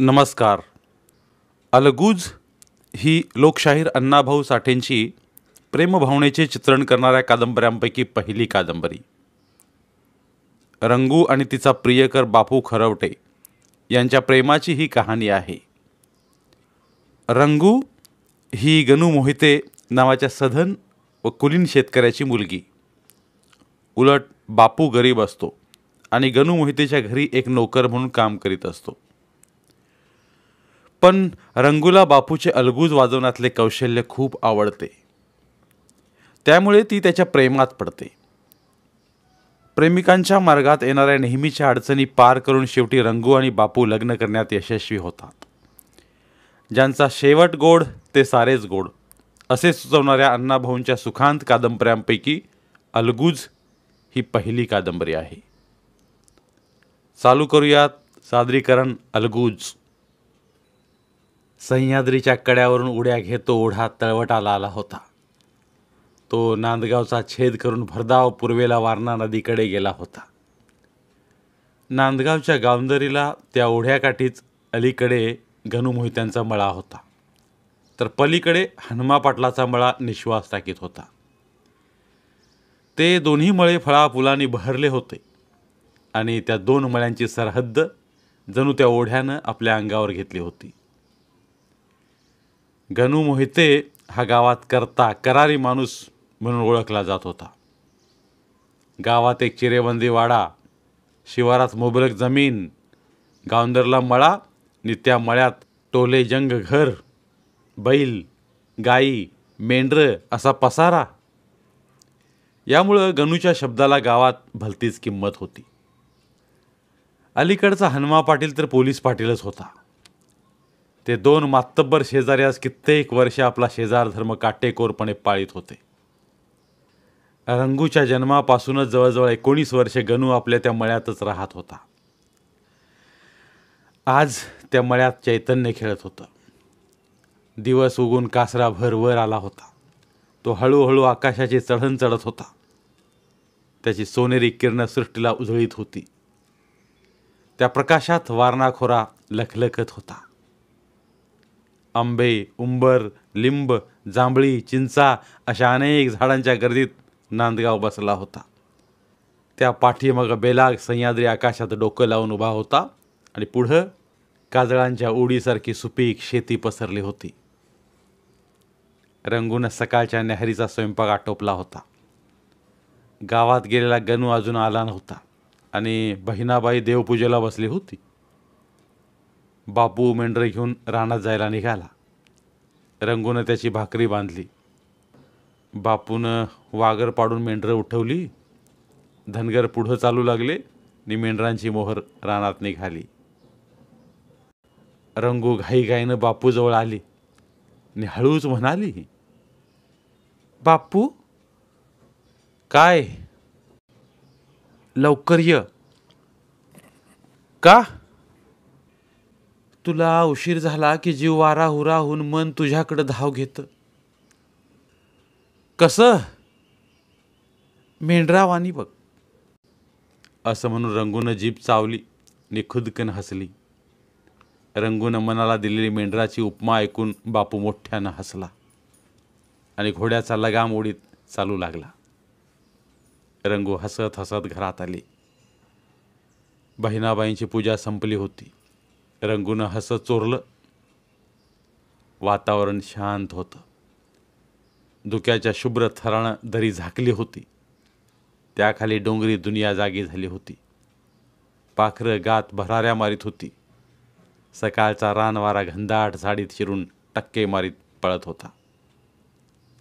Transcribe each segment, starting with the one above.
नमस्कार अलगूज ही लोकशाहीर अण्णाभाऊ साठेंची प्रेमभावनेचे चित्रण करणाऱ्या कादंबऱ्यांपैकी पहिली कादंबरी रंगू आणि तिचा प्रियकर बापू खरवटे यांच्या प्रेमाची ही कहाणी आहे रंगू ही गणू मोहिते नावाच्या सधन व कुलीन शेतकऱ्याची मुलगी उलट बापू गरीब असतो आणि गणू मोहितेच्या घरी एक नोकर म्हणून काम करीत असतो पण रंगूला बापूचे अलगूज वाजवण्यातले कौशल्य खूप आवडते त्यामुळे ती त्याच्या प्रेमात पडते प्रेमिकांच्या मार्गात येणाऱ्या नेहमीच्या अडचणी पार करून शेवटी रंगू आणि बापू लग्न करण्यात यशस्वी होतात ज्यांचा शेवट गोड ते सारेच गोड असे सुचवणाऱ्या अण्णाभाऊंच्या सुखांत कादंबऱ्यांपैकी अलगूज ही पहिली कादंबरी आहे चालू करूयात सादरीकरण अलगूज सह्याद्रीच्या कड्यावरून उड्या घेतो ओढा तळवटाला आला होता तो नांदगावचा छेद करून भरधाव पूर्वेला वारणा नदीकडे गेला होता नांदगावच्या गावंदरीला त्या ओढ्याकाठीच अलीकडे गणू मळा होता तर पलीकडे हनुमा पाटलाचा मळा निश्वास टाकीत होता ते दोन्ही मळे फुलांनी बहरले होते आणि त्या दोन मळ्यांची सरहद्द जणू त्या ओढ्यानं आपल्या अंगावर घेतली होती गणू मोहिते हा गावात करता करारी माणूस म्हणून ओळखला जात होता गावात एक चिरेबंदी वाडा शिवारात मुबलक जमीन गावंदरला मळा नित्या मळ्यात टोले जंग घर बैल गाई मेंढ्र असा पसारा यामुळं गणूच्या शब्दाला गावात भलतीच किंमत होती अलीकडचा हनुमा पाटील तर पोलीस पाटीलच होता ते दोन मातब्बर शेजारी आज कित्येक वर्ष आपला शेजार धर्म काटेकोरपणे पाळीत होते रंगूच्या जन्मापासूनच जवळजवळ एकोणीस वर्षे गणू आपल्या त्या मळ्यातच राहत होता आज त्या मळ्यात चैतन्य खेळत होतं दिवस उगून कासरा वर आला होता तो हळूहळू आकाशाची चढण चढत होता त्याची सोनेरी किरणं सृष्टीला उजळीत होती त्या प्रकाशात वारणाखोरा लखलखत होता आंबे उंबर लिंब जांभळी चिंचा अशा अनेक झाडांच्या गर्दीत नांदगाव बसला होता त्या पाठीमाग बेलाग सह्याद्री आकाशात डोकं लावून उभा होता आणि पुढं काजळांच्या उडीसारखी सुपीक शेती पसरली होती रंगून सकाळच्या नेहरीचा स्वयंपाक आटोपला होता गावात गेलेला गणू अजून आला नव्हता आणि बहिणाबाई देवपूजेला बसली होती बापू मेंढर घेऊन रानात जायला निघाला रंगून त्याची भाकरी बांधली बापून वागर पाडून मेंढर उठवली धनगर पुढं चालू लागले आणि मेंढरांची मोहर रानात निघाली रंगू घाईघाईनं बापूजवळ आली नि हळूच म्हणाली बापू काय लवकर य का तुला उशीर झाला की जीव वारा हुराहून मन तुझ्याकडे धाव घेतं कसं मेंढरावानी बघ असं म्हणून रंगून जीभ चावली आणि खुदकन हसली रंगून मनाला दिलेली मेंढराची उपमा ऐकून बापू मोठ्यानं हसला आणि घोड्याचा लगाम उडीत चालू लागला रंगू हसत हसत घरात आली बहिणाबाईंची पूजा संपली होती रंगून हस चोरलं वातावरण शांत होतं धुक्याच्या शुभ्र थरण दरी झाकली होती त्याखाली डोंगरी दुनिया जागी झाली होती पाखरं गात भराऱ्या मारीत होती सकाळचा रानवारा घनदाट झाडीत शिरून टक्के मारीत पळत होता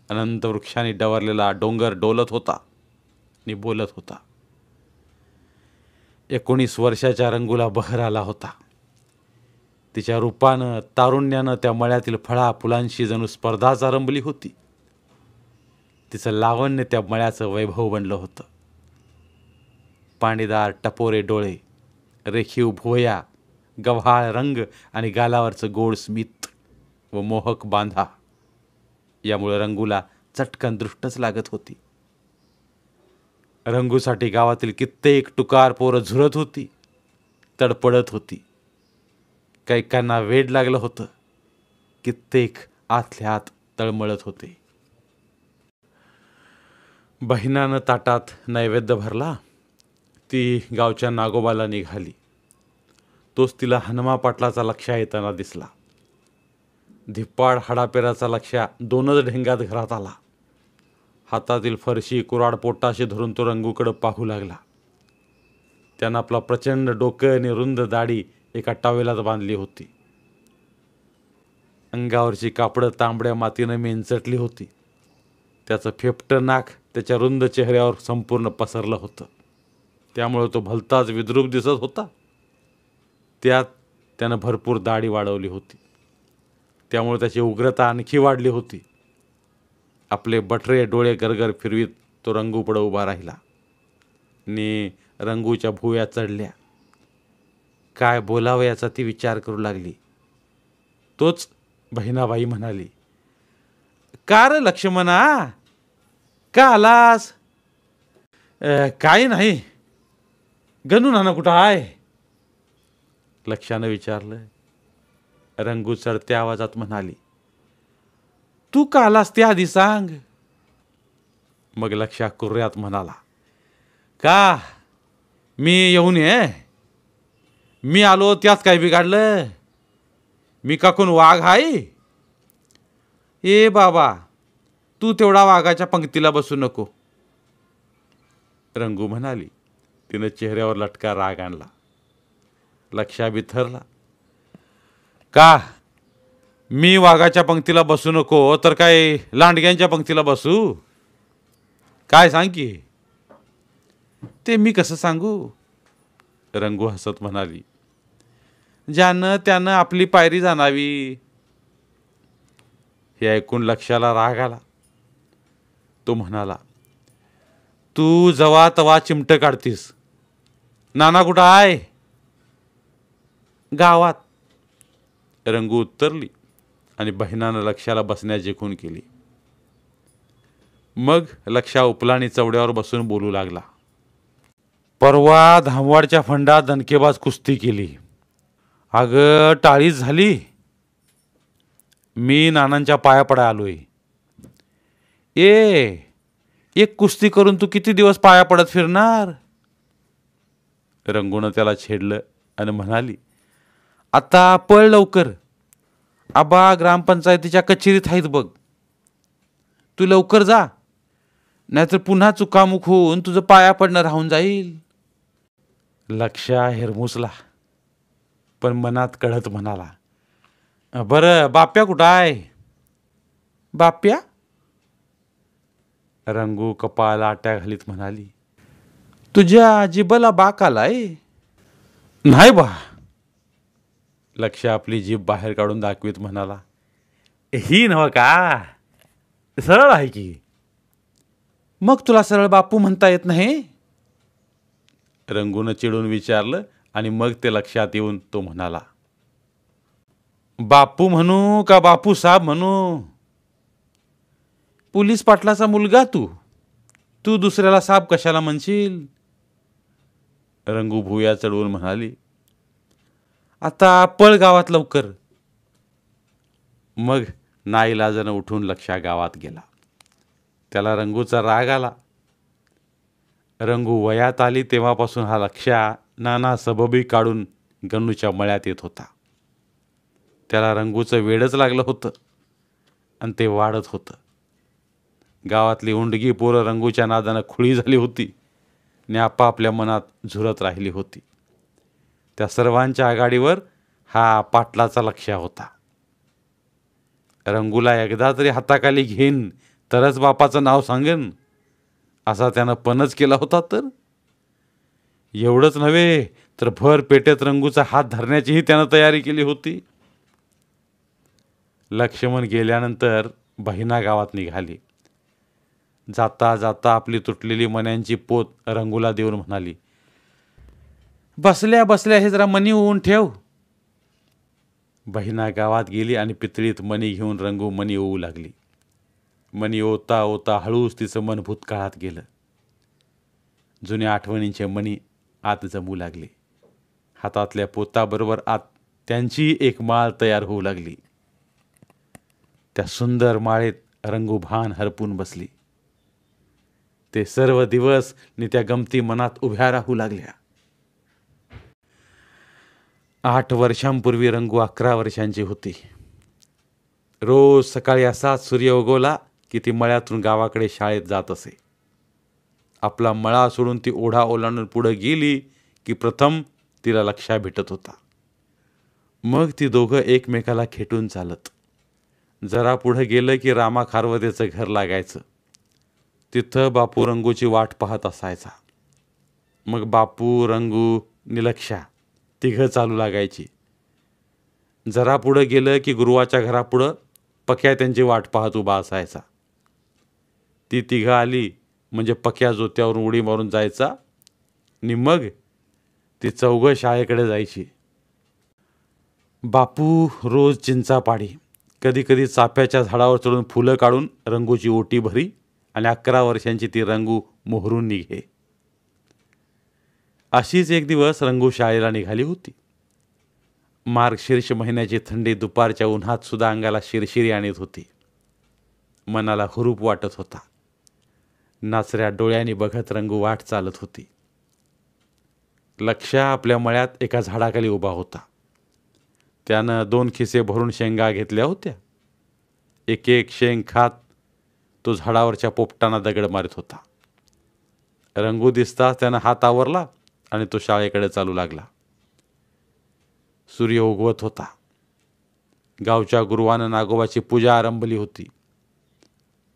अनंत वृक्षाने डवरलेला डोंगर डोलत होता आणि बोलत होता एकोणीस वर्षाच्या रंगूला बहर आला होता तिच्या रूपानं तारुण्यानं त्या मळ्यातील फळा फुलांशी जणू स्पर्धाच आरंभली होती तिचं लावण्य त्या मळ्याचं वैभव बनलं होतं पाणीदार टपोरे डोळे रेखीव भुवया गव्हाळ रंग आणि गालावरचं गोड स्मित व मोहक बांधा यामुळे रंगूला चटकन दृष्टच लागत होती रंगूसाठी गावातील कित्येक टुकार पोरं झुरत होती तडपडत होती काही वेड लागलं होतं कित्येक आतल्या आत तळमळत होते बहिणानं ताटात नैवेद्य भरला ती गावच्या नागोबाला निघाली तोच तिला हनुमा पाटलाचा लक्ष येताना दिसला धिप्पाड हाडापेराचा लक्ष्या दोनच ढेंगात घरात आला हातातील फरशी कुराड पोटाशी धरून तो रंगूकडं पाहू लागला त्यानं आपला प्रचंड डोकं आणि रुंद दाढी एका टावेलात बांधली होती अंगावरची कापडं तांबड्या मातीनं मेंचटली होती त्याचं फेपटं नाक त्याच्या रुंद चेहऱ्यावर संपूर्ण पसरलं होतं त्यामुळे तो भलताच विद्रूप दिसत होता त्यात त्यानं भरपूर दाढी वाढवली होती त्यामुळे त्याची उग्रता आणखी वाढली होती आपले बटरे डोळे गरगर फिरवीत तो रंगूपुढं उभा राहिला आणि रंगूच्या भुव्या चढल्या काय बोलावं याचा ती विचार करू लागली तोच बहिणाबाई म्हणाली का र लक्ष्मणा का आलास काय नाही गणू नाना कुठं आहे लक्षानं विचारलं रंगू चढत्या आवाजात म्हणाली तू का आलास ते आधी सांग मग लक्षा कुर्यात म्हणाला का मी येऊन ये मी आलो त्यात काय बिघाडलं मी काकून वाघ आहे ए बाबा तू तेवढा वाघाच्या पंक्तीला बसू नको रंगू म्हणाली तिनं चेहऱ्यावर लटका राग आणला लक्षा बिथरला का मी वाघाच्या पंक्तीला बसू नको तर काय लांडग्यांच्या पंक्तीला बसू काय सांग की ते मी कसं सांगू रंगू हसत म्हणाली ज्यानं त्यानं आपली पायरी जाणावी हे ऐकून लक्षाला राग आला तो म्हणाला तू जवा तवा चिमट काढतीस नाना कुठं आय गावात रंगू उत्तरली आणि बहिणानं लक्षाला बसण्याची खून केली मग लक्षा उपलाणी चवड्यावर बसून बोलू लागला परवा धामवाडच्या फंडात धनकेबाज कुस्ती केली अग टाळी झाली मी नानांच्या पाया पडा आलोय ए एक कुस्ती करून तू किती दिवस पाया पडत फिरणार रंगून त्याला छेडलं आणि म्हणाली आता पळ लवकर आबा ग्रामपंचायतीच्या कचेरीत आहेत बघ तू लवकर जा नाहीतर पुन्हा चुकामुक होऊन तुझं पाया पडणं राहून जाईल लक्षा हेरमुसला पण मनात कळत म्हणाला बरं बाप्या कुठं आहे बाप्या रंगू कपाल आट्या घालीत म्हणाली तुझ्या जिबला बाक आलाय नाही बा लक्ष आपली जीभ बाहेर काढून दाखवीत म्हणाला ही नव का सरळ आहे की मग तुला सरळ बापू म्हणता येत नाही रंगून चिडून विचारलं आणि मग ते लक्षात येऊन तो म्हणाला बापू म्हणू का बापू साहेब म्हणू पोलीस पाटलाचा मुलगा तू तू दुसऱ्याला साप कशाला म्हणशील रंगू भुया चढवून म्हणाली आता पळ गावात लवकर मग नाईलाजानं उठून लक्षा गावात गेला त्याला रंगूचा राग आला रंगू वयात आली तेव्हापासून हा लक्षा नाना सबबी काढून गणूच्या मळ्यात येत होता त्याला रंगूचं वेडच लागलं होतं आणि ते वाढत होतं गावातली उंडगी पोरं रंगूच्या नादानं खुळी झाली होती आणि आपापल्या मनात झुरत राहिली होती त्या सर्वांच्या आघाडीवर हा पाटलाचा लक्ष होता रंगूला एकदा तरी हाताखाली घेईन तरच बापाचं नाव सांगेन असा त्यानं पणच केला होता तर एवढंच नव्हे तर भर पेट्यात रंगूचा हात धरण्याचीही त्यानं तयारी केली होती लक्ष्मण गेल्यानंतर बहिणा गावात निघाली जाता जाता आपली तुटलेली मन्यांची पोत रंगूला देऊन म्हणाली बसल्या बसल्या हे जरा मनी होऊन ठेव बहिणा गावात गेली आणि पितळीत मणी घेऊन रंगू मणी ओवू लागली मणी ओता ओता हळूच तिचं मन भूतकाळात गेलं जुन्या आठवणींचे मणी आत जमू लागले हातातल्या पोताबरोबर आत त्यांची एक माळ तयार होऊ लागली त्या सुंदर माळेत भान हरपून बसली ते सर्व दिवस नि त्या गमती मनात उभ्या राहू लागल्या आठ वर्षांपूर्वी रंगू अकरा वर्षांची होती रोज सकाळी असाच सूर्य उगवला की ती मळ्यातून गावाकडे शाळेत जात असे आपला मळा सोडून ती ओढा ओलांडून पुढं गेली की प्रथम तिला लक्षा भेटत होता मग ती दोघं एकमेकाला खेटून चालत जरा पुढं गेलं की रामा खारवतेचं घर लागायचं तिथं बापू रंगूची वाट पाहत असायचा मग बापू रंगू निलक्षा तिघं चालू लागायची जरा पुढं गेलं की गुरुवाच्या घरापुढं पक्या त्यांची वाट पाहत उभा असायचा ती तिघं आली म्हणजे पक्या जोत्यावरून उडी मारून जायचा आणि मग ती चौघं शाळेकडे जायची बापू रोज चिंचापाडी कधी कधी चाफ्याच्या झाडावर चढून फुलं काढून रंगूची ओटी भरी आणि अकरा वर्षांची ती रंगू मोहरून निघे अशीच एक दिवस रंगू शाळेला निघाली होती मार्गशीर्ष महिन्याची थंडी दुपारच्या उन्हात सुद्धा अंगाला शिरशिरी आणत होती मनाला हुरूप वाटत होता नाचऱ्या डोळ्याने बघत रंगू वाट चालत होती लक्ष्या आपल्या मळ्यात एका झाडाखाली उभा होता त्यानं दोन खिसे भरून शेंगा घेतल्या होत्या एक एक शेंग खात तो झाडावरच्या पोपटांना दगड मारत होता रंगू दिसताच त्यानं हात आवरला आणि तो शाळेकडे चालू लागला सूर्य उगवत होता गावच्या गुरुवानं नागोबाची पूजा आरंभली होती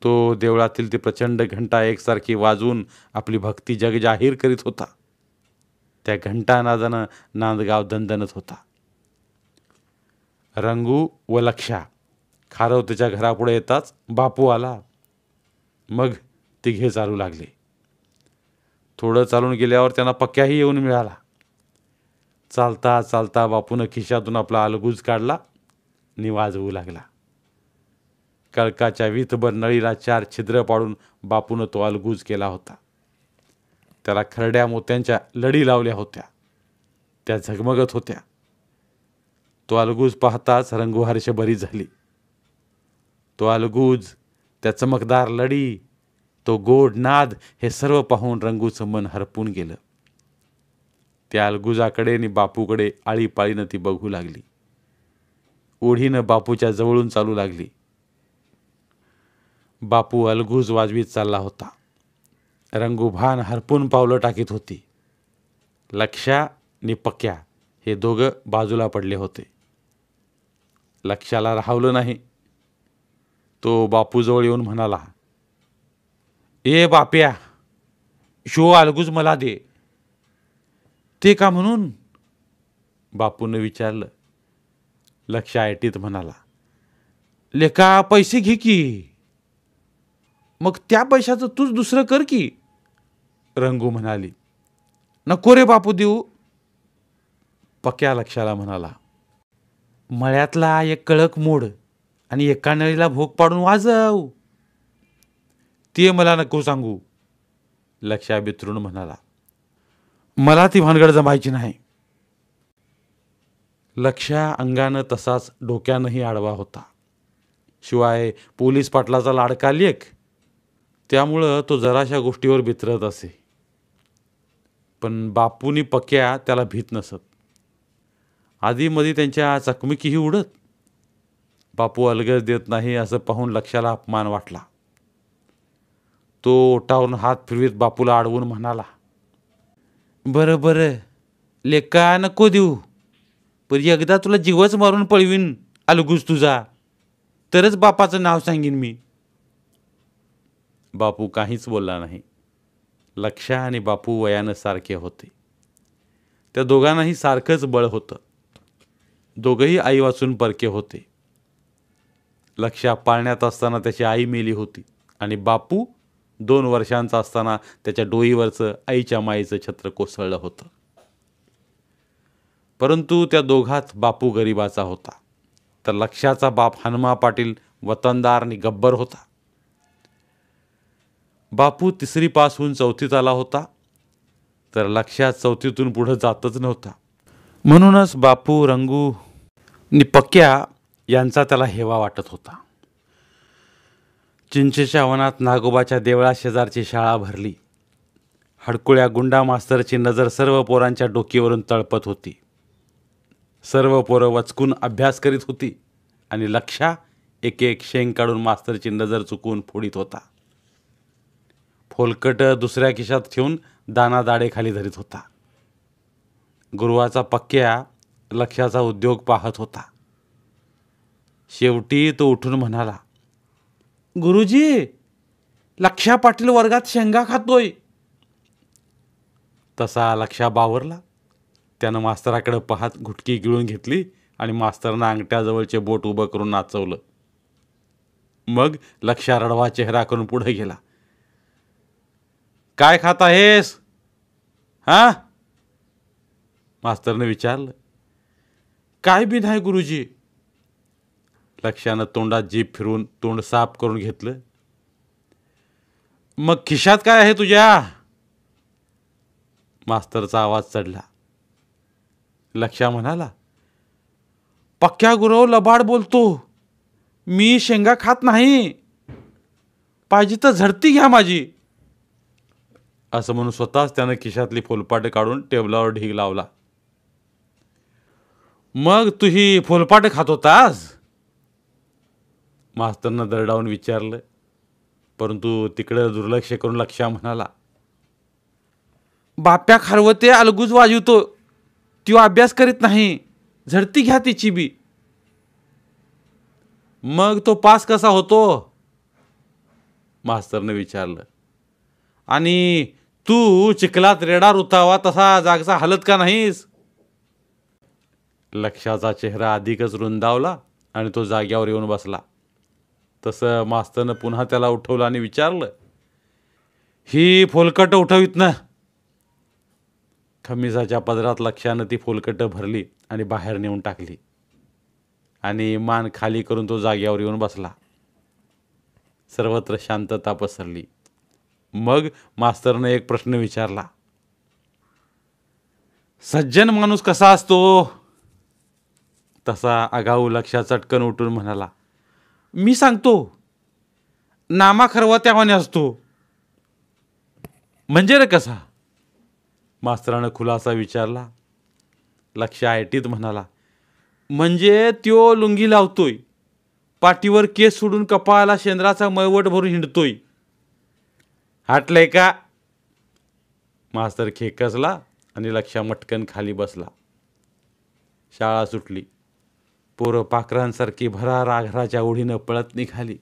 तो देवळातील ती प्रचंड घंटा एकसारखी वाजून आपली भक्ती जग जाहीर करीत होता त्या घंटा घंटानादानं नांदगाव दणदणत होता रंगू व लक्षा तिच्या घरापुढे येताच बापू आला मग तिघे चालू लागले थोडं चालून गेल्यावर त्यांना पक्क्याही येऊन मिळाला चालता चालता बापूनं खिशातून आपला अलगूज काढला आणि वाजवू लागला कळकाच्या वितभर नळीला चार छिद्र पाडून बापूनं तो अलगूज केला होता त्याला खरड्या मोत्यांच्या लढी लावल्या होत्या त्या झगमगत होत्या तो अलगूज पाहताच रंगुहारश बरी झाली तो अलगूज त्या चमकदार लढी तो गोड नाद हे सर्व पाहून रंगूचं मन हरपून गेलं त्या अलगुजाकडे आणि बापूकडे आळीपाळीनं ती बघू लागली ओढीनं बापूच्या जवळून चालू लागली बापू अलगूज वाजवीत चालला होता रंगुभान हरपून पावलं टाकीत होती लक्षा नि पक्या हे दोघं बाजूला पडले होते लक्षाला राहवलं नाही तो बापूजवळ येऊन म्हणाला ए बाप्या शो अलगूज मला दे ते का म्हणून बापून विचारलं लक्ष आयटीत म्हणाला लेका पैसे घे की मग त्या पैशाचं तूच दुसरं कर की रंगू म्हणाली नको रे बापू देऊ पक्या लक्षाला म्हणाला मळ्यातला एक कळक मोड आणि एका नळीला भोग पाडून वाजव ते मला नको सांगू लक्षा बितरून म्हणाला मला ती भानगड जमायची नाही लक्षा अंगानं तसाच डोक्यानंही आडवा होता शिवाय पोलीस पाटलाचा लाडका लेख त्यामुळं तो जराशा गोष्टीवर भितरत असे पण बापूनी पक्या त्याला भीत नसत आधीमध्ये त्यांच्या चकमकीही उडत बापू अलगच देत नाही असं पाहून लक्षाला अपमान वाटला तो ओटावरून हात फिरवीत बापूला अडवून म्हणाला बरं बरं लेका नको देऊ पण एकदा तुला जीवच मारून पळवीन अलगूज तुझा तरच बापाचं नाव सांगेन मी बापू काहीच बोलला नाही लक्षा आणि बापू वयानं सारखे होते त्या दोघांनाही सारखंच बळ होतं दोघंही आई वाचून परके होते लक्षा पाळण्यात असताना त्याची आई मेली होती आणि बापू दोन वर्षांचा असताना त्याच्या डोईवरचं आईच्या माईचं छत्र कोसळलं होतं परंतु त्या दोघात बापू गरिबाचा होता तर लक्षाचा बाप हनुमा पाटील वतनदार आणि गब्बर होता बापू तिसरी होऊन चौथीत आला होता तर लक्षात चौथीतून पुढं जातच नव्हता म्हणूनच बापू रंगू निपक्या यांचा त्याला हेवा वाटत होता चिंचेच्या वनात नागोबाच्या देवळा शेजारची शाळा भरली हडकुळ्या गुंडा मास्तरची नजर सर्व पोरांच्या डोकीवरून तळपत होती सर्व पोरं वचकून अभ्यास करीत होती आणि लक्षा एक एक शेंग काढून मास्तरची नजर चुकून फोडीत होता खोलकट दुसऱ्या खिशात ठेवून दाना दाडे खाली धरीत होता गुरुवाचा पक्क्या लक्षाचा उद्योग पाहत होता शेवटी तो उठून म्हणाला गुरुजी लक्षा पाटील वर्गात शेंगा खातोय तसा लक्षा बावरला त्यानं मास्तराकडे पाहत घुटकी गिळून घेतली आणि मास्तरनं अंगठ्याजवळचे बोट उभं करून नाचवलं मग लक्षा रडवा चेहरा करून पुढे गेला काय खात आहेस हां मास्तरनं विचारलं काय बी नाही गुरुजी लक्षानं तोंडात जीप फिरून तोंड साफ करून घेतलं मग खिशात काय आहे तुझ्या मास्तरचा आवाज चढला लक्षा म्हणाला पक्क्या गुरव लबाड बोलतो मी शेंगा खात नाही पाहिजे तर झडती घ्या माझी असं म्हणून स्वतःच त्यानं खिशातली फुलपाटे काढून टेबलावर ढीग लावला मग तू ही फुलपाटे खात होतास मास्तरनं दरडावून विचारलं परंतु तिकडे दुर्लक्ष करून लक्षा म्हणाला बाप्या खारवते अलगूज वाजवतो ती अभ्यास करीत नाही झडती घ्या तिची बी मग तो पास कसा होतो मास्तरने विचारलं आणि तू चिखलात रेडार उतावा तसा जागचा हलत का नाहीस लक्षाचा चेहरा अधिकच रुंदावला आणि तो जाग्यावर येऊन बसला तसं मास्तरनं पुन्हा त्याला उठवलं आणि विचारलं ही फोलकट उठवीत ना खमिसाच्या पदरात लक्षानं ती फोलकट भरली आणि बाहेर नेऊन टाकली आणि मान खाली करून तो जागेवर येऊन बसला सर्वत्र शांतता पसरली मग मास्तरनं एक प्रश्न विचारला सज्जन माणूस कसा असतो तसा आगाऊ लक्षा चटकन उठून म्हणाला मी सांगतो नामा खरवा त्यावाने असतो म्हणजे रे कसा मास्तरानं खुलासा विचारला लक्ष आयटीत म्हणाला म्हणजे त्यो लुंगी लावतोय पाठीवर केस सोडून कपाळाला शेंद्राचा मळवट भरून हिंडतोय हाटलंय का मास्तर खेकसला आणि लक्षा मटकन खाली बसला शाळा सुटली पोरं पाखरांसारखी भरा राघराच्या ओढीनं पळत निघाली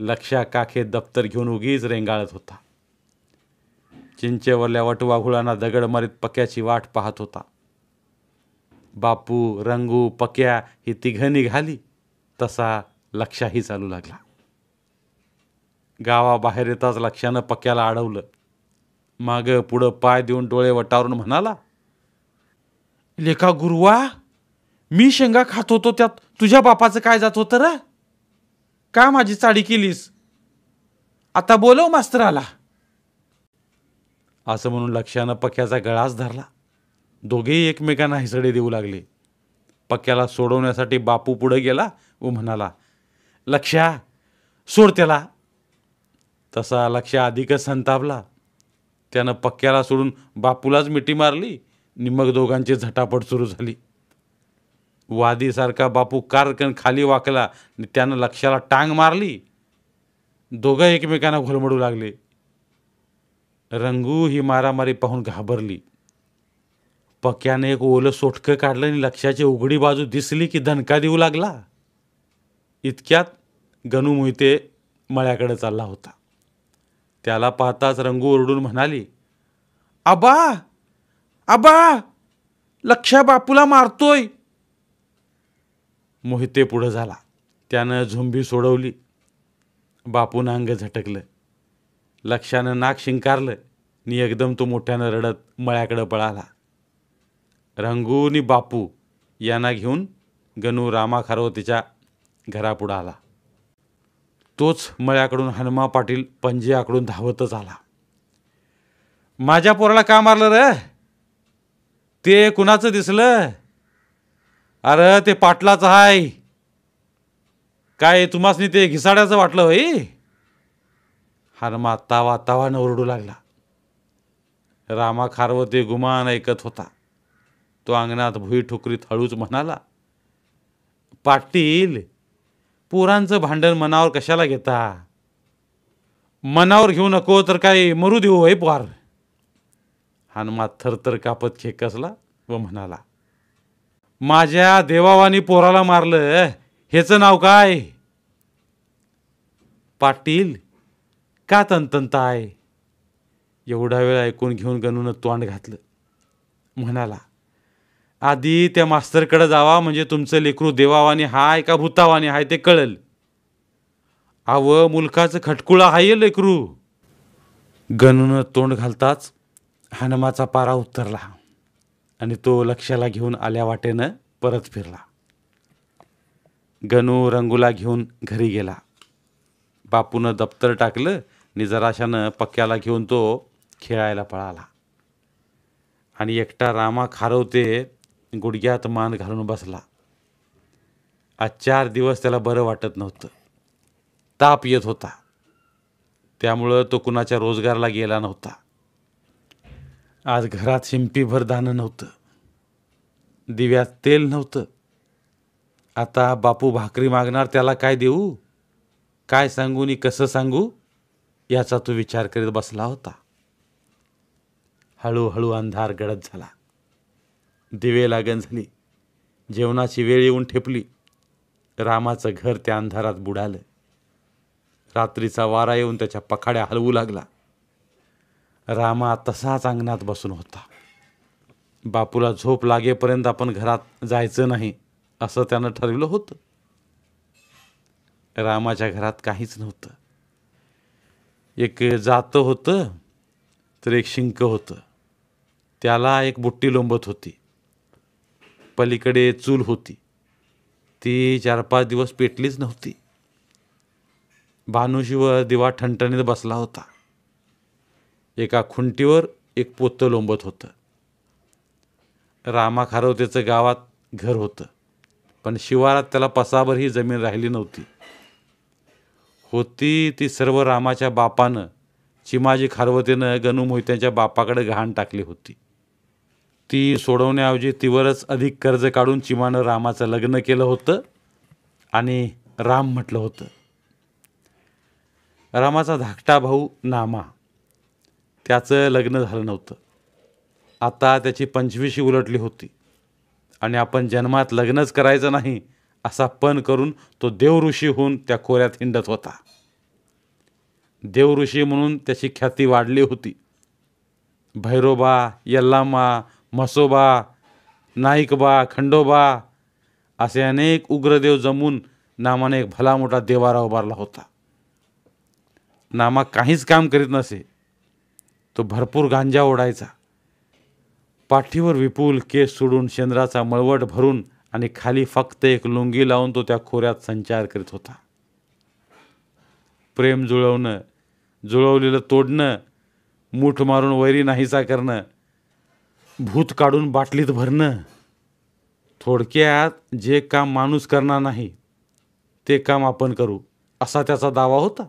लक्षा काखे दप्तर घेऊन उगीच रेंगाळत होता चिंचेवरल्या वटवाघुळांना दगड मारीत पक्याची वाट पाहत होता बापू रंगू पक्या ही तिघं निघाली तसा लक्षाही चालू लागला गावाबाहेर येताच लक्षानं पक्याला अडवलं मागं पुढं पाय देऊन डोळे वटारून म्हणाला लेखा गुरुवा मी शेंगा खात होतो त्यात तुझ्या बापाचं काय जात होतं र का माझी चाडी केलीस आता बोलव मास्तर आला असं म्हणून लक्ष्यानं पक्याचा गळाच धरला दोघेही एकमेकांना हिसडे देऊ लागले पक्याला सोडवण्यासाठी बापू पुढे गेला व म्हणाला लक्ष्या सोड त्याला तसा लक्ष अधिकच संतापला त्यानं पक्क्याला सोडून बापूलाच मिठी मारली नि मग दोघांची झटापट सुरू झाली वादीसारखा बापू कारकन खाली वाकला आणि त्यानं लक्षाला टांग मारली दोघं एकमेकांना घोलमडू लागले रंगू ही मारामारी पाहून घाबरली पक्क्याने एक ओलं सोटकं काढलं आणि लक्षाची उघडी बाजू दिसली की धनका देऊ लागला इतक्यात गणू मोहिते मळ्याकडे चालला होता त्याला पाहताच रंगू ओरडून म्हणाली आबा आबा लक्षा बापूला मारतोय मोहिते पुढं झाला त्यानं झुंबी सोडवली बापून अंग झटकलं लक्षानं नाक शिंकारलं नि एकदम तो मोठ्यानं रडत मळ्याकडं पळाला रंगूनी बापू यांना घेऊन गणू रामा तिच्या घरापुढं आला तोच मळ्याकडून हनुमा पाटील पंजेकडून धावतच आला माझ्या पोराला का मारलं र ते कुणाचं दिसलं अरे ते पाटलाचं हाय काय तुम्हासनी ते घिसाड्याचं वाटलं होई हनुमा तावा तावानं ओरडू लागला रामा खारवते गुमान ऐकत होता तो अंगणात भुई ठोकरीत हळूच म्हणाला पाटील पोरांचं भांडण मनावर कशाला घेता मनावर घेऊ नको तर काय मरू देऊ हे पार हनुमा थरथर कापत खेकसला व म्हणाला माझ्या देवावानी पोराला मारलं हेच नाव काय पाटील का आहे एवढा वेळ ऐकून घेऊन गणून तोंड घातलं म्हणाला आधी त्या मास्तरकडे जावा म्हणजे तुमचं लेकरू देवावाने हाय का भूतावाने हाय ते कळल आव मुलकाचं खटकुळा हाय लेकरू गणनं तोंड घालताच हनुमाचा पारा उतरला आणि तो लक्षाला घेऊन आल्या वाटेनं परत फिरला गणू रंगूला घेऊन घरी गेला बापूनं दप्तर टाकलं आणि जराशानं पक्क्याला घेऊन तो खेळायला पळाला आणि एकटा रामा खारवते गुडघ्यात मान घालून बसला आज चार दिवस त्याला बरं वाटत नव्हतं ताप येत होता त्यामुळं तो कुणाच्या रोजगारला गेला नव्हता आज घरात शिंपीभर दानं नव्हतं दिव्यात तेल नव्हतं आता बापू भाकरी मागणार त्याला काय देऊ काय सांगू आणि कसं सांगू याचा तो विचार करीत बसला होता हळूहळू अंधार गडद झाला दिवे लागण झाली जेवणाची वेळ येऊन ठेपली रामाचं घर त्या अंधारात बुडालं रात्रीचा वारा येऊन त्याच्या पखाड्या हलवू लागला रामा तसाच अंगणात बसून होता बापूला झोप लागेपर्यंत आपण घरात जायचं नाही असं त्यानं ठरवलं होतं रामाच्या घरात काहीच नव्हतं एक जातं होतं तर एक शिंक होतं त्याला एक बुट्टी लोंबत होती पलीकडे चूल होती ती चार पाच दिवस पेटलीच नव्हती भानुशीवर दिवा ठणठणीत बसला होता एका खुंटीवर एक पोतं लोंबत होतं रामा खारवतेचं गावात घर होतं पण शिवारात त्याला पसाभर ही जमीन राहिली नव्हती होती ती सर्व रामाच्या बापानं चिमाजी खारवतेनं गणू मोहित्यांच्या बापाकडे घाण टाकली होती ती सोडवण्याऐवजी तिवरच अधिक कर्ज काढून चिमानं रामाचं लग्न केलं होतं आणि राम म्हटलं होतं रामाचा धाकटा भाऊ नामा त्याचं लग्न झालं नव्हतं आता त्याची पंचवीशी उलटली होती आणि आपण जन्मात लग्नच करायचं नाही असा पण करून तो देवऋषी होऊन त्या खोऱ्यात हिंडत होता देवऋषी म्हणून त्याची ख्याती वाढली होती भैरोबा यल्लामा मसोबा नाईकबा खंडोबा असे अनेक उग्रदेव जमून नामाने एक भला मोठा देवारा उभारला होता नामा काहीच काम करीत नसे तो भरपूर गांजा ओढायचा पाठीवर विपुल केस सोडून शेंद्राचा मळवट भरून आणि खाली फक्त एक लुंगी लावून तो त्या खोऱ्यात संचार करीत होता प्रेम जुळवणं जुळवलेलं तोडणं मूठ मारून वैरी नाहीसा करणं भूत काढून बाटलीत भरणं थोडक्यात जे काम माणूस करणार नाही ते काम आपण करू असा त्याचा दावा होता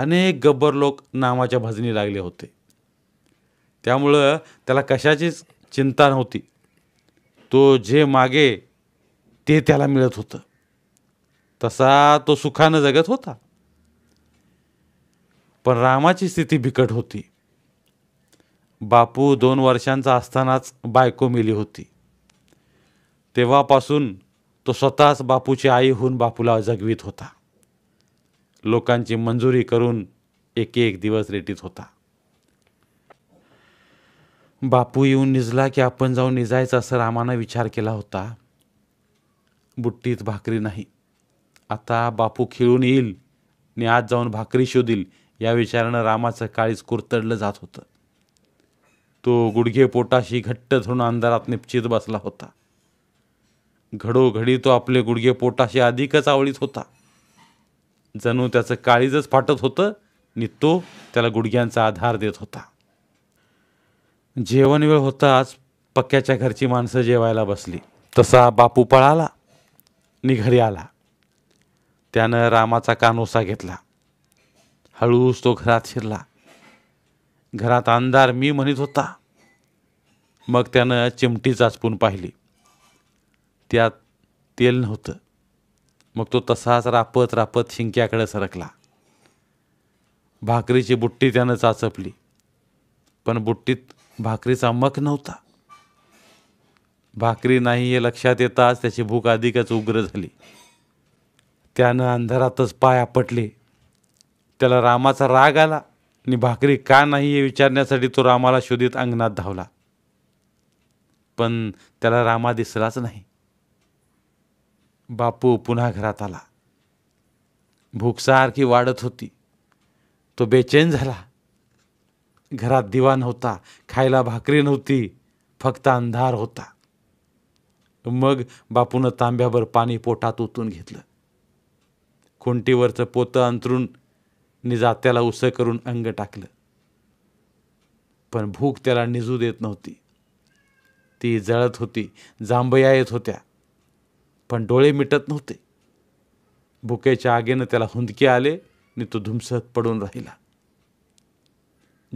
अनेक गब्बर लोक नामाच्या भजनी लागले होते त्यामुळं त्याला कशाचीच चिंता नव्हती तो जे मागे ते त्याला मिळत होतं तसा तो सुखानं जगत होता पण रामाची स्थिती बिकट होती बापू दोन वर्षांचा असतानाच बायको मिली होती तेव्हापासून तो स्वतःच बापूची आई होऊन बापूला जगवीत होता लोकांची मंजुरी करून एक एक दिवस रेटीत होता बापू येऊन निजला की आपण जाऊन निजायचं असं रामानं विचार केला होता बुट्टीत भाकरी नाही आता बापू खिळून येईल आणि आज जाऊन भाकरी शोधील या विचारानं रामाचं काळीच कुरतडलं जात होतं तो गुडघे पोटाशी घट्ट धरून अंधारात निपचित बसला होता घडोघडी तो आपले गुडघे पोटाशी अधिकच आवडीत होता जणू त्याचं काळीजच फाटत होतं आणि तो त्याला गुडघ्यांचा आधार देत होता जेवण वेळ होताच पक्क्याच्या घरची माणसं जेवायला बसली तसा बापू पळाला नि घरी आला त्यानं रामाचा कानोसा घेतला हळूच तो घरात शिरला घरात अंधार मी म्हणत होता मग त्यानं चिमटी चाचपून पाहिली त्यात तेल नव्हतं मग तो तसाच रापत रापत शिंक्याकडे सरकला भाकरीची बुट्टी त्यानं चाचपली पण बुट्टीत भाकरीचा मख नव्हता भाकरी नाही हे लक्षात येताच त्याची भूक अधिकच उग्र झाली त्यानं अंधारातच पाय आपटले त्याला रामाचा राग आला आणि भाकरी का नाही हे विचारण्यासाठी तो रामाला शोधित अंगणात धावला पण त्याला रामा दिसलाच नाही बापू पुन्हा घरात आला भूकसारखी वाढत होती तो बेचैन झाला घरात दिवा नव्हता खायला भाकरी नव्हती फक्त अंधार होता मग बापूनं तांब्यावर पाणी पोटात ओतून घेतलं खुंटीवरचं पोतं अंतरून त्याला उसं करून अंग टाकलं पण भूक त्याला निजू देत नव्हती ती जळत होती जांभया येत होत्या पण डोळे मिटत नव्हते भुकेच्या आगेनं त्याला हुंदके आले आणि तो धुमसत पडून राहिला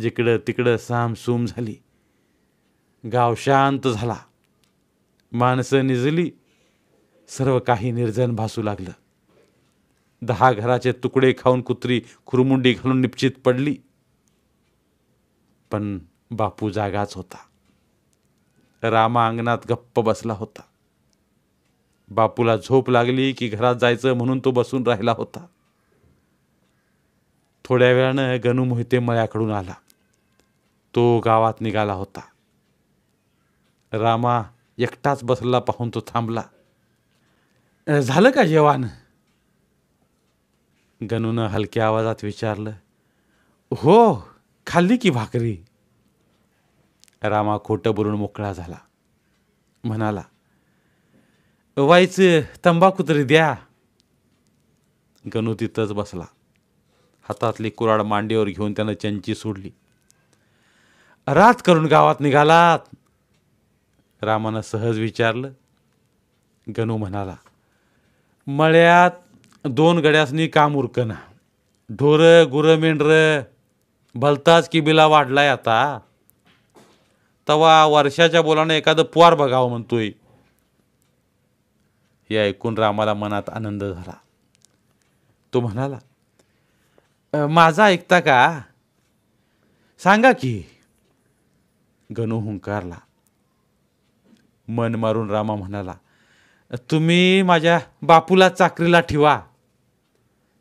जिकडं तिकडं सामसूम झाली गाव शांत झाला माणसं निजली सर्व काही निर्जन भासू लागलं दहा घराचे तुकडे खाऊन कुत्री खुरमुंडी घालून निप्चित पडली पण बापू जागाच होता रामा अंगणात गप्प बसला होता बापूला झोप लागली की घरात जायचं म्हणून तो बसून राहिला होता थोड्या वेळानं गणू मोहिते मळ्याकडून आला तो गावात निघाला होता रामा एकटाच बसला पाहून तो थांबला झालं का जेवण गणूनं हलक्या आवाजात विचारलं हो खाल्ली की भाकरी रामा खोटं बोलून मोकळा झाला म्हणाला वाईच तंबाखू तरी द्या गणू तिथंच बसला हातातली कुराड मांडीवर घेऊन त्यानं चंची सोडली रात करून गावात निघालात रामानं सहज विचारलं गणू म्हणाला मळ्यात दोन गड्यासनी काम उरकना ढोर गुर मेंढर भलताच बिला वाढलाय आता तवा वर्षाच्या बोलाने एखादं पुवार बघावं म्हणतोय हे ऐकून रामाला मनात आनंद झाला तो म्हणाला माझा ऐकता का सांगा की गणू हुंकारला मन मारून रामा म्हणाला तुम्ही माझ्या बापूला चाकरीला ठेवा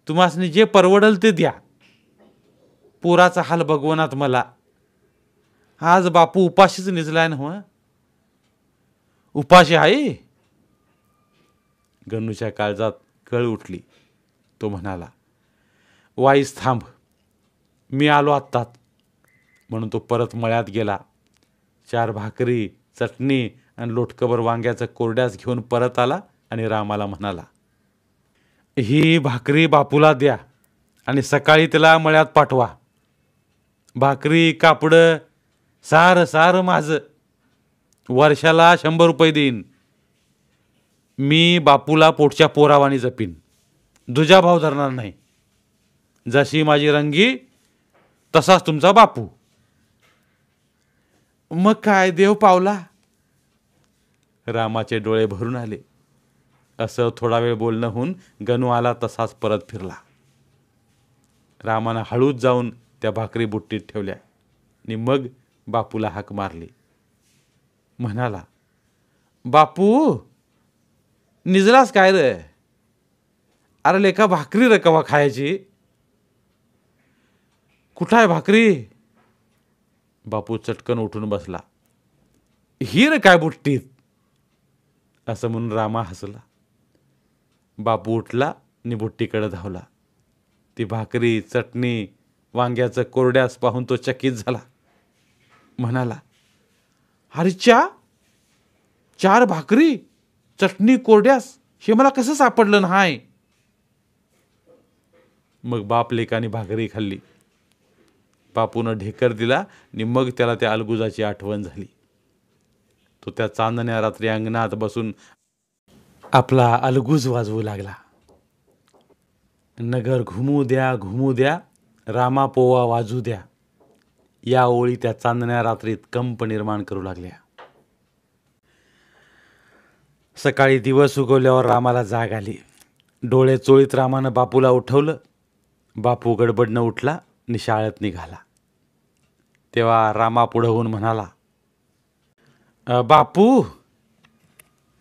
तुम्हासनी जे परवडल ते द्या पुराचा हाल भगवनात मला आज बापू उपाशीच निजलाय ना उपाशी आई गणूच्या काळजात कळ उठली तो म्हणाला वाईस थांब मी आलो आत्ताच म्हणून तो परत मळ्यात गेला चार भाकरी चटणी आणि लोटकबर वांग्याचं कोरड्यास घेऊन परत आला आणि रामाला म्हणाला ही भाकरी बापूला द्या आणि सकाळी तिला मळ्यात पाठवा भाकरी कापडं सार सार माझं वर्षाला शंभर रुपये देईन मी बापूला पोटच्या पोरावानी जपीन दुजा भाव धरणार नाही जशी माझी रंगी तसाच तुमचा बापू मग काय देव पावला रामाचे डोळे भरून आले असं थोडा वेळ बोलणं होऊन गणू आला तसाच परत फिरला रामानं हळूच जाऊन त्या भाकरी बुट्टीत ठेवल्या आणि मग बापूला हाक मारली म्हणाला बापू निजलास काय रे अरे लेखा भाकरी रे कवा खायची कुठं आहे भाकरी बापू चटकन उठून बसला ही रे काय बुट्टीत असं म्हणून रामा हसला बापू उठला आणि धावला ती भाकरी चटणी वांग्याचं कोरड्यास पाहून तो चकित झाला म्हणाला हरिच्या चार भाकरी चटणी कोरड्यास हे मला कसं सापडलं नाही मग बाप लेकाने भाकरी खाल्ली बापूनं ढेकर दिला आणि मग त्याला त्या अलगुजाची आठवण झाली तो त्या चांदण्या रात्री अंगणात बसून आपला अलगूज वाजवू लागला नगर घुमू द्या घुमू द्या रामा पोवा वाजू द्या या ओळी त्या चांदण्या रात्रीत कंप निर्माण करू लागल्या सकाळी दिवस उगवल्यावर रामाला जाग आली डोळे चोळीत रामानं बापूला उठवलं बापू गडबडनं उठला निशाळेत निघाला तेव्हा रामा पुढं होऊन म्हणाला बापू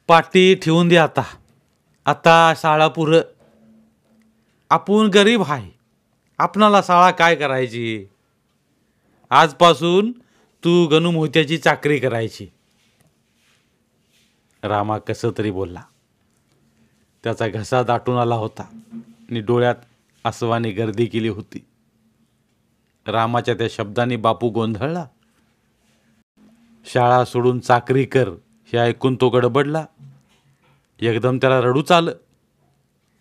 पाटी ठेवून दे आता आता पुर आपण गरीब आहे आपणाला शाळा काय करायची आजपासून तू गणू मोत्याची चाकरी करायची रामा कसं तरी बोलला त्याचा घसा दाटून आला होता आणि डोळ्यात आसवाने गर्दी केली होती रामाच्या त्या शब्दाने बापू गोंधळला शाळा सोडून चाकरी कर हे ऐकून तो गडबडला एकदम त्याला रडूच आलं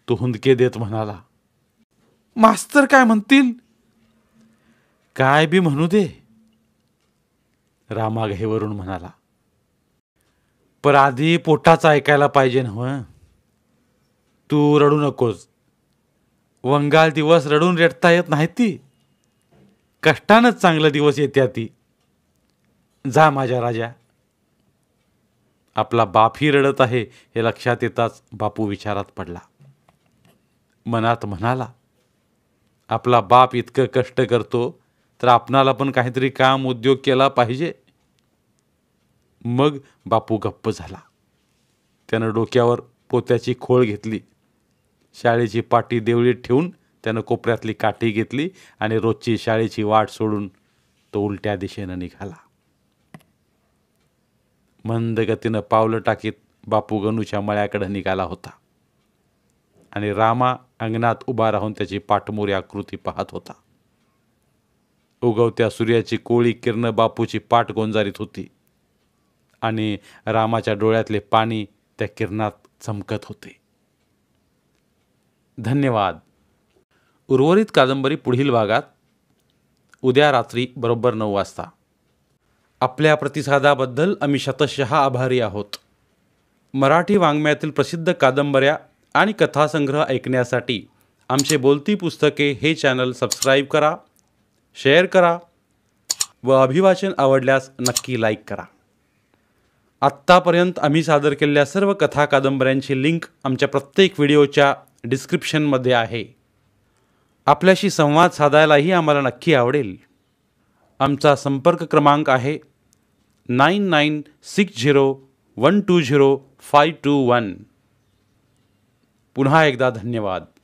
तो हुंदके देत म्हणाला मास्तर काय म्हणतील काय बी म्हणू दे घेवरून म्हणाला पर आधी पोटाचं ऐकायला पाहिजे ना तू रडू नकोस वंगाल दिवस रडून रेडता येत नाही ती कष्टानंच चांगला दिवस येत्या ती जा माझ्या राजा आपला बापही रडत आहे हे लक्षात येताच बापू विचारात पडला मनात म्हणाला आपला बाप इतकं कष्ट करतो तर आपणाला पण काहीतरी काम उद्योग केला पाहिजे मग बापू गप्प झाला त्यानं डोक्यावर पोत्याची खोळ घेतली शाळेची पाटी देवळीत ठेवून त्यानं कोपऱ्यातली काठी घेतली आणि रोजची शाळेची वाट सोडून तो उलट्या दिशेनं निघाला मंद पावलं टाकीत बापू गणूच्या मळ्याकडे निघाला होता आणि रामा अंगणात उभा राहून त्याची पाठमोरी आकृती पाहत होता उगवत्या सूर्याची कोळी किरण बापूची पाठ गोंजारीत होती आणि रामाच्या डोळ्यातले पाणी त्या किरणात चमकत होते धन्यवाद उर्वरित कादंबरी पुढील भागात उद्या रात्री बरोबर नऊ वाजता आपल्या प्रतिसादाबद्दल आम्ही शतशः आभारी आहोत मराठी वाङ्मयातील प्रसिद्ध कादंबऱ्या आणि कथासंग्रह ऐकण्यासाठी आमचे बोलती पुस्तके हे चॅनल सबस्क्राईब करा शेअर करा व अभिवाचन आवडल्यास नक्की लाईक करा आत्तापर्यंत आम्ही सादर केलेल्या सर्व कथा कादंबऱ्यांची लिंक आमच्या प्रत्येक व्हिडिओच्या डिस्क्रिप्शनमध्ये आहे आपल्याशी संवाद साधायलाही आम्हाला नक्की आवडेल आमचा संपर्क क्रमांक आहे nine nine six zero one two zero five two one पुन्हा एकदा धन्यवाद